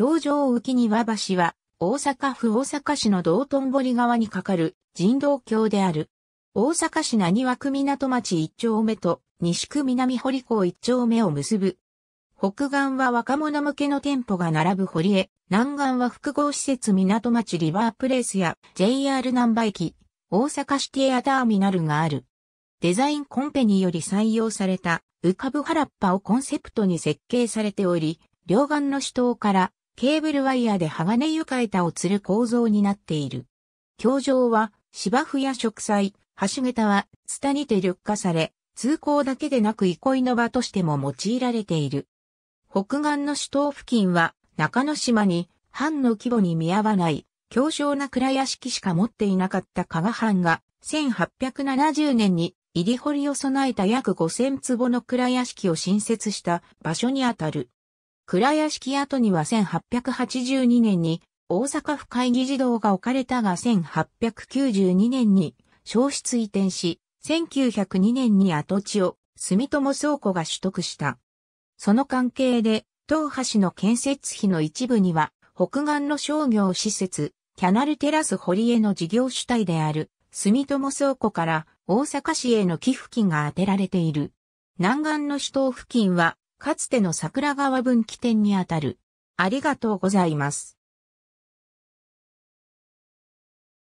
京城浮庭橋は、大阪府大阪市の道頓堀川に架かる人道橋である。大阪市浪和区港町一丁目と西区南堀港一丁目を結ぶ。北岸は若者向けの店舗が並ぶ堀江、南岸は複合施設港町リバープレイスや JR 南波駅、大阪シティアターミナルがある。デザインコンペにより採用された浮かぶ原っぱをコンセプトに設計されており、両岸の主塔からケーブルワイヤーで鋼床板を吊る構造になっている。橋上は芝生や植栽、橋桁はツタにて緑化され、通行だけでなく憩いの場としても用いられている。北岸の首都付近は中之島に藩の規模に見合わない、強小な蔵屋敷しか持っていなかった加賀藩が1870年に入り堀を備えた約5000坪の蔵屋敷を新設した場所にあたる。倉屋敷跡には1882年に大阪府会議事堂が置かれたが1892年に消失移転し、1902年に跡地を住友倉庫が取得した。その関係で、東橋の建設費の一部には、北岸の商業施設、キャナルテラス堀江の事業主体である、住友倉庫から大阪市への寄付金が充てられている。南岸の首都付近は、かつての桜川分岐点にあたる。ありがとうございます。